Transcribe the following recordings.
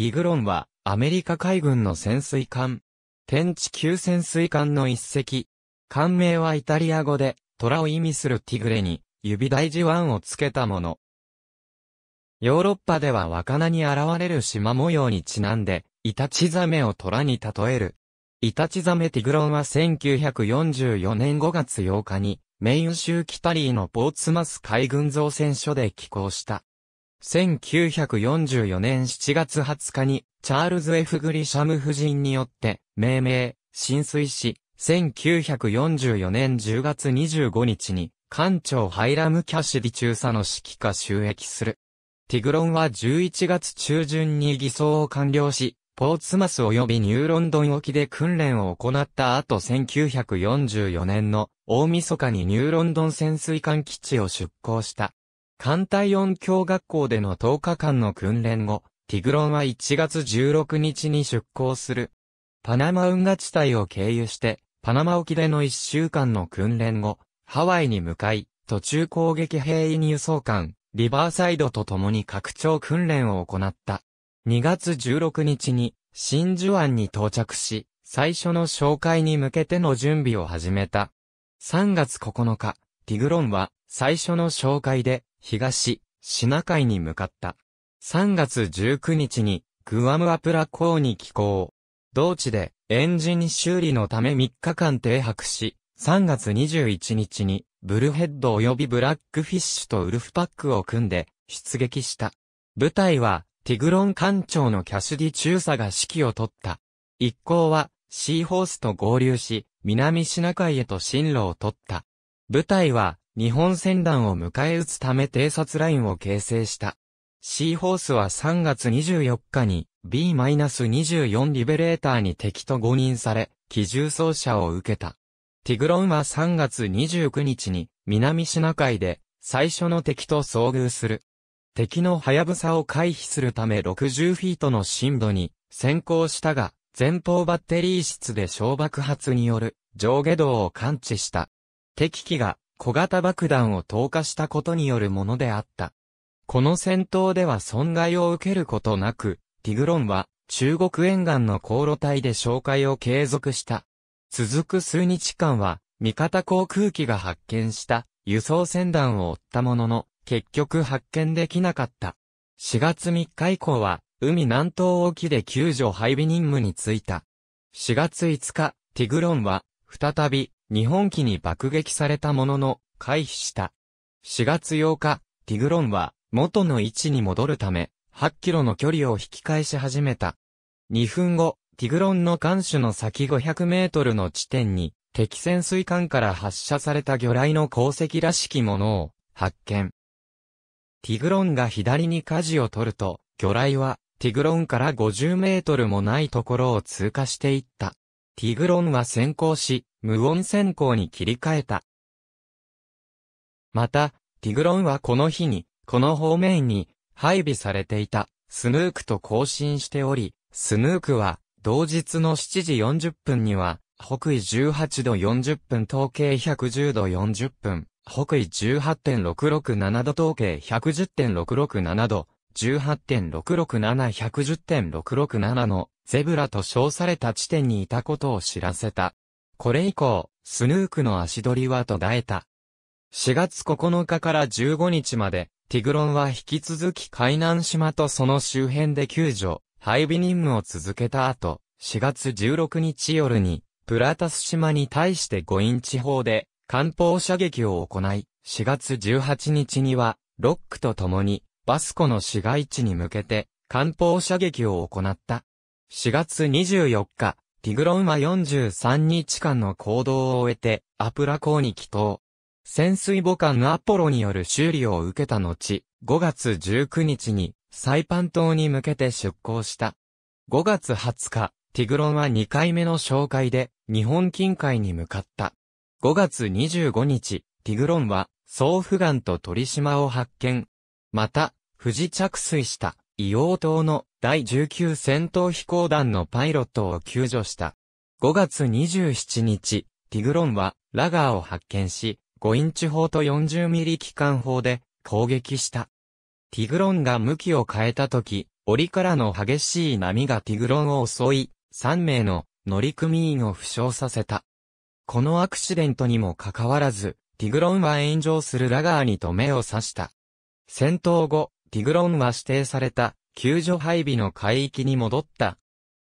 ティグロンは、アメリカ海軍の潜水艦。天地級潜水艦の一隻。艦名はイタリア語で、虎を意味するティグレに、指大事腕をつけたもの。ヨーロッパでは若菜に現れる縞模様にちなんで、イタチザメを虎に例える。イタチザメティグロンは1944年5月8日に、メイン州キタリーのポーツマス海軍造船所で寄港した。1944年7月20日に、チャールズ・ F・ グリシャム夫人によって、命名、浸水し、1944年10月25日に、艦長ハイラム・キャシディ中佐の指揮下収益する。ティグロンは11月中旬に偽装を完了し、ポーツマス及びニューロンドン沖で訓練を行った後1944年の大晦日にニューロンドン潜水艦基地を出港した。艦隊音響学校での10日間の訓練後、ティグロンは1月16日に出港する。パナマ運河地帯を経由して、パナマ沖での1週間の訓練後、ハワイに向かい、途中攻撃兵員輸送艦、リバーサイドと共に拡張訓練を行った。2月16日に、真珠湾に到着し、最初の紹介に向けての準備を始めた。3月9日、ティグロンは、最初の紹介で、東、シナ海に向かった。3月19日に、グアムアプラ港に寄港。同地で、エンジン修理のため3日間停泊し、3月21日に、ブルヘッド及びブラックフィッシュとウルフパックを組んで、出撃した。部隊は、ティグロン艦長のキャシュディ中佐が指揮を取った。一行は、シーホースと合流し、南シナ海へと進路を取った。部隊は、日本船団を迎え撃つため偵察ラインを形成した。シーホースは3月24日に B-24 リベレーターに敵と誤認され、機銃装者を受けた。ティグロンは3月29日に南シナ海で最初の敵と遭遇する。敵のハヤブサを回避するため60フィートの深度に先行したが、前方バッテリー室で小爆発による上下動を感知した。敵機が小型爆弾を投下したことによるものであった。この戦闘では損害を受けることなく、ティグロンは中国沿岸の航路帯で紹介を継続した。続く数日間は、味方航空機が発見した輸送船団を追ったものの、結局発見できなかった。4月3日以降は、海南東沖で救助配備任務に就いた。4月5日、ティグロンは、再び、日本機に爆撃されたものの、回避した。4月8日、ティグロンは元の位置に戻るため、8キロの距離を引き返し始めた。2分後、ティグロンの艦首の先500メートルの地点に、敵潜水艦から発射された魚雷の鉱石らしきものを発見。ティグロンが左に舵を取ると、魚雷はティグロンから50メートルもないところを通過していった。ティグロンは先行し、無音先行に切り替えた。また、ティグロンはこの日に、この方面に、配備されていた、スヌークと交信しており、スヌークは、同日の7時40分には、北緯18度40分統計110度40分、北緯18.667度統計110.667度、18.667110.667のゼブラと称された地点にいたことを知らせた。これ以降、スヌークの足取りは途絶えた。4月9日から15日まで、ティグロンは引き続き海南島とその周辺で救助、配備任務を続けた後、4月16日夜に、プラタス島に対して5インチ砲で、艦砲射撃を行い、4月18日には、ロックと共に、バスコの市街地に向けて、艦砲射撃を行った。4月24日、ティグロウマ43日間の行動を終えて、アプラ港に帰島。潜水母艦アポロによる修理を受けた後、5月19日に、サイパン島に向けて出港した。5月20日、ティグロンは2回目の紹介で、日本近海に向かった。5月25日、ティグロンは、総府岸と鳥島を発見。また、富士着水した。硫黄島の第19戦闘飛行団のパイロットを救助した。5月27日、ティグロンはラガーを発見し、5インチ砲と40ミリ機関砲で攻撃した。ティグロンが向きを変えた時、檻からの激しい波がティグロンを襲い、3名の乗組員を負傷させた。このアクシデントにもかかわらず、ティグロンは炎上するラガーにと目を刺した。戦闘後、ティグロンは指定された救助配備の海域に戻った。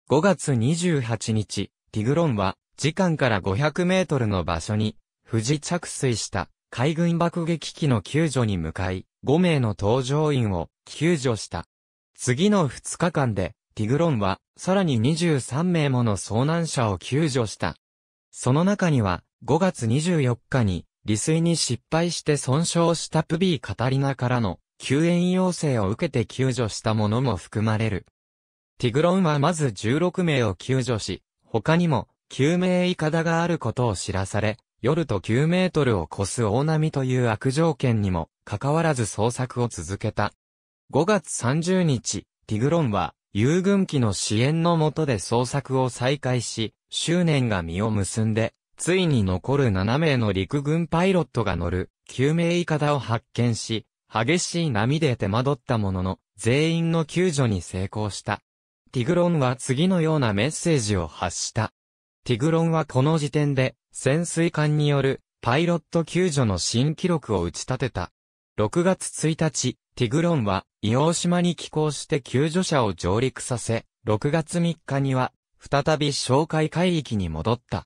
5月28日、ティグロンは時間から500メートルの場所に不時着水した海軍爆撃機の救助に向かい5名の搭乗員を救助した。次の2日間でティグロンはさらに23名もの遭難者を救助した。その中には5月24日に離水に失敗して損傷したプビー・カタリナからの救援要請を受けて救助したものも含まれる。ティグロンはまず16名を救助し、他にも救命いかだがあることを知らされ、夜と9メートルを越す大波という悪条件にもかかわらず捜索を続けた。5月30日、ティグロンは遊軍機の支援のもとで捜索を再開し、執念が実を結んで、ついに残る7名の陸軍パイロットが乗る救命いかだを発見し、激しい波で手間取ったものの、全員の救助に成功した。ティグロンは次のようなメッセージを発した。ティグロンはこの時点で、潜水艦によるパイロット救助の新記録を打ち立てた。6月1日、ティグロンは、伊黄島に寄港して救助者を上陸させ、6月3日には、再び哨戒海域に戻った。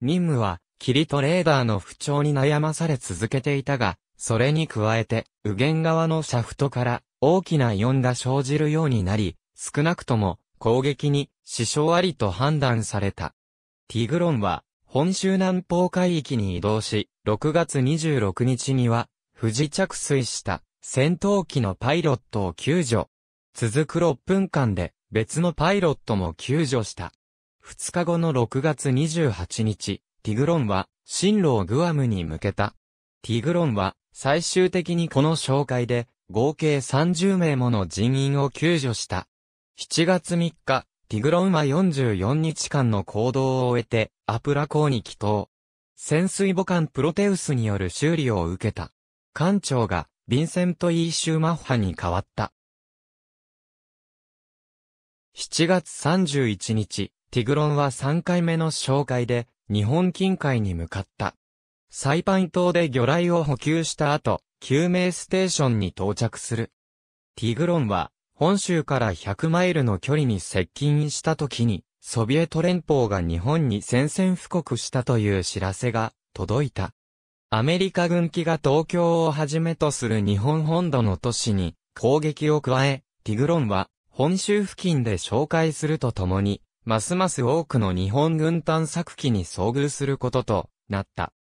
任務は、霧とトレーダーの不調に悩まされ続けていたが、それに加えて、右舷側のシャフトから大きな音が生じるようになり、少なくとも攻撃に支障ありと判断された。ティグロンは本州南方海域に移動し、6月26日には不時着水した戦闘機のパイロットを救助。続く6分間で別のパイロットも救助した。2日後の6月28日、ティグロンは進路をグアムに向けた。ティグロンは最終的にこの紹介で、合計30名もの人員を救助した。7月3日、ティグロンは44日間の行動を終えて、アプラ港に帰島。潜水母艦プロテウスによる修理を受けた。艦長が、ヴィンセント・イーシューマッハに変わった。7月31日、ティグロンは3回目の紹介で、日本近海に向かった。サイパン島で魚雷を補給した後、救命ステーションに到着する。ティグロンは、本州から100マイルの距離に接近した時に、ソビエト連邦が日本に宣戦布告したという知らせが届いた。アメリカ軍機が東京をはじめとする日本本土の都市に攻撃を加え、ティグロンは本州付近で紹介するとともに、ますます多くの日本軍探索機に遭遇することとなった。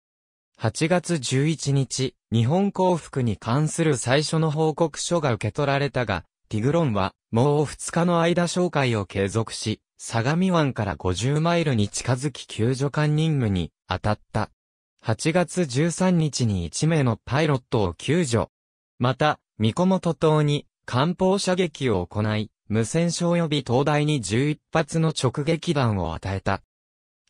8月11日、日本降伏に関する最初の報告書が受け取られたが、ティグロンは、もう2日の間紹介を継続し、相模湾から50マイルに近づき救助艦任務に当たった。8月13日に1名のパイロットを救助。また、三小本島に艦砲射撃を行い、無線症及び灯台に11発の直撃弾を与えた。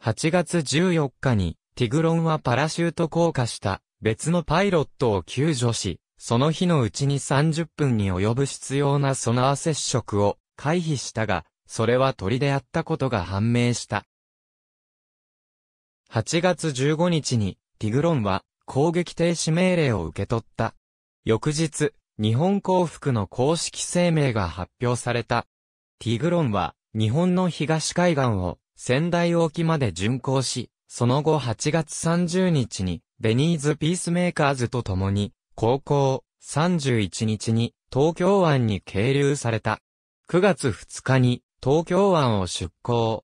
8月14日にティグロンはパラシュート降下した別のパイロットを救助し、その日のうちに30分に及ぶ必要なソナー接触を回避したが、それは鳥であったことが判明した。8月15日にティグロンは攻撃停止命令を受け取った。翌日、日本降伏の公式声明が発表された。ティグロンは日本の東海岸を仙台沖まで巡航し、その後8月30日に、ベニーズ・ピースメーカーズと共に、高校31日に東京湾に係留された。9月2日に東京湾を出港。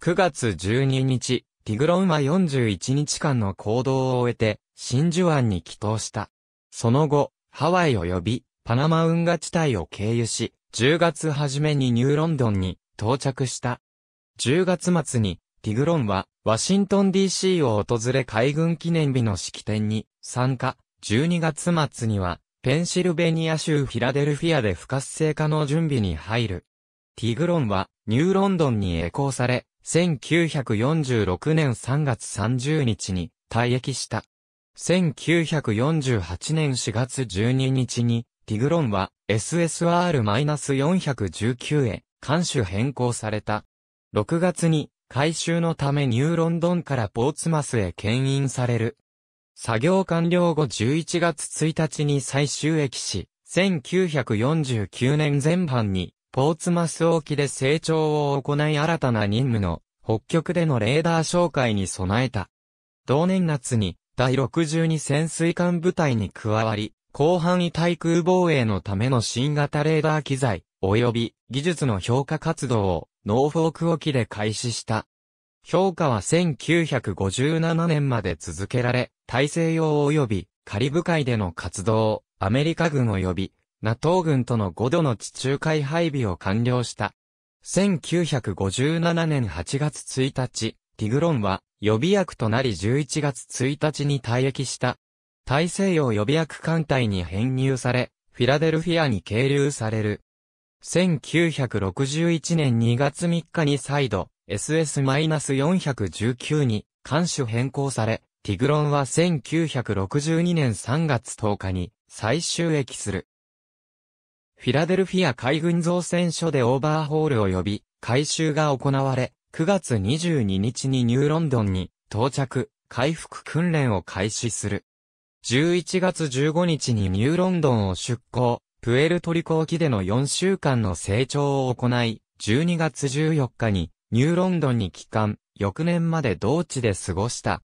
9月12日、ティグロンは41日間の行動を終えて、真珠湾に帰島した。その後、ハワイ及びパナマ運河地帯を経由し、10月初めにニューロンドンに到着した。10月末にティグロンはワシントン DC を訪れ海軍記念日の式典に参加、12月末には、ペンシルベニア州フィラデルフィアで不活性化の準備に入る。ティグロンは、ニューロンドンに栄光され、1946年3月30日に退役した。1948年4月12日に、ティグロンは SSR-419 へ、艦種変更された。6月に回収のためニューロンドンからポーツマスへ牽引される。作業完了後11月1日に最終駅し、1949年前半に、ポーツマス沖で成長を行い新たな任務の北極でのレーダー紹介に備えた。同年夏に第62潜水艦部隊に加わり、広範囲対空防衛のための新型レーダー機材、及び技術の評価活動をノーフォーク沖で開始した。評価は1957年まで続けられ、大西洋及びカリブ海での活動、アメリカ軍及び NATO 軍との5度の地中海配備を完了した。1957年8月1日、ティグロンは予備役となり11月1日に退役した。大西洋予備役艦隊に編入され、フィラデルフィアに係留される。1961年2月3日に再度、SS-419 に、艦首変更され、ティグロンは1962年3月10日に、最終駅する。フィラデルフィア海軍造船所でオーバーホールを呼び、回収が行われ、9月22日にニューロンドンに到着、回復訓練を開始する。11月15日にニューロンドンを出港、プエルトリコ沖での4週間の成長を行い、12月14日にニューロンドンに帰還、翌年まで同地で過ごした。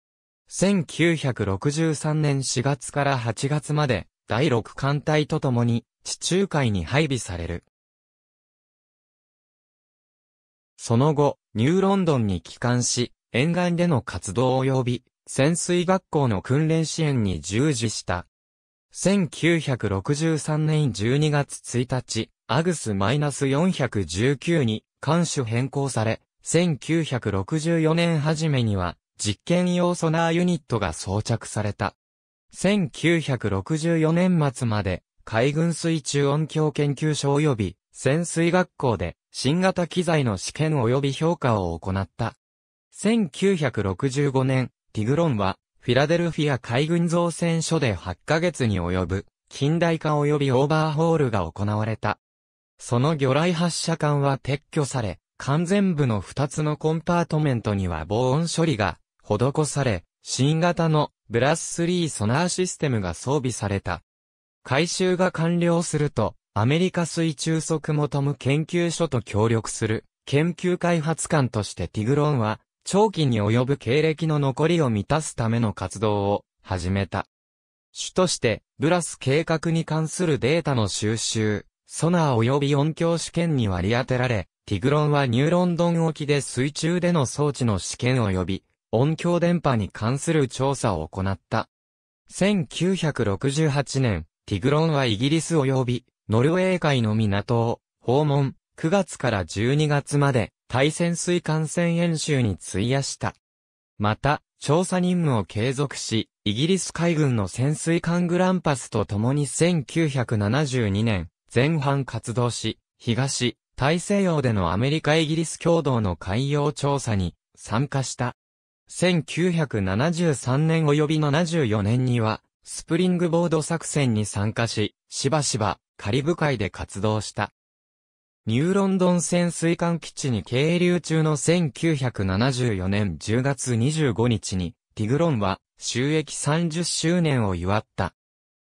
1963年4月から8月まで第6艦隊とともに地中海に配備される。その後、ニューロンドンに帰還し、沿岸での活動及び、潜水学校の訓練支援に従事した。1963年12月1日、アグス -419 に艦種変更され、1964年初めには実験用ソナーユニットが装着された。1964年末まで海軍水中音響研究所及び潜水学校で新型機材の試験及び評価を行った。1965年、ティグロンはフィラデルフィア海軍造船所で8ヶ月に及ぶ、近代化及びオーバーホールが行われた。その魚雷発射艦は撤去され、完全部の2つのコンパートメントには防音処理が施され、新型のブラス3ソナーシステムが装備された。回収が完了すると、アメリカ水中速モトム研究所と協力する研究開発艦としてティグロンは長期に及ぶ経歴の残りを満たすための活動を始めた。主として、ブラス計画に関するデータの収集、ソナー及び音響試験に割り当てられ、ティグロンはニューロンドン沖で水中での装置の試験及び、音響電波に関する調査を行った。1968年、ティグロンはイギリス及び、ノルウェー海の港を、訪問、9月から12月まで、対潜水艦船演習に費やした。また、調査任務を継続し、イギリス海軍の潜水艦グランパスと共に1972年前半活動し、東、大西洋でのアメリカイギリス共同の海洋調査に参加した。1973年及び74年には、スプリングボード作戦に参加し、しばしばカリブ海で活動した。ニューロンドン潜水艦基地に経流中の1974年10月25日に、ティグロンは収益30周年を祝った。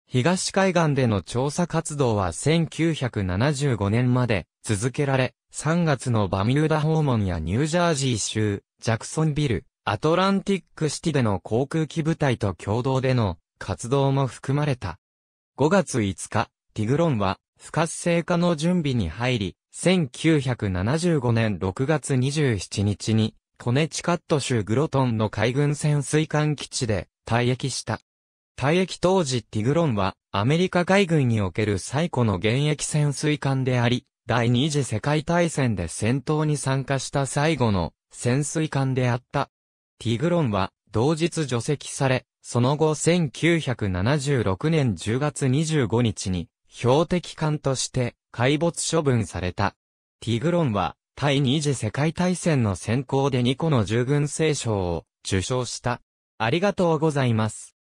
東海岸での調査活動は1975年まで続けられ、3月のバミューダ訪問やニュージャージー州、ジャクソンビル、アトランティックシティでの航空機部隊と共同での活動も含まれた。5月5日、ティグロンは不活性化の準備に入り、1975年6月27日に、コネチカット州グロトンの海軍潜水艦基地で退役した。退役当時ティグロンはアメリカ海軍における最古の現役潜水艦であり、第二次世界大戦で戦闘に参加した最後の潜水艦であった。ティグロンは同日除籍され、その後1976年10月25日に標的艦として海没処分された。ティグロンは、第二次世界大戦の先行で2個の従軍聖賞を受賞した。ありがとうございます。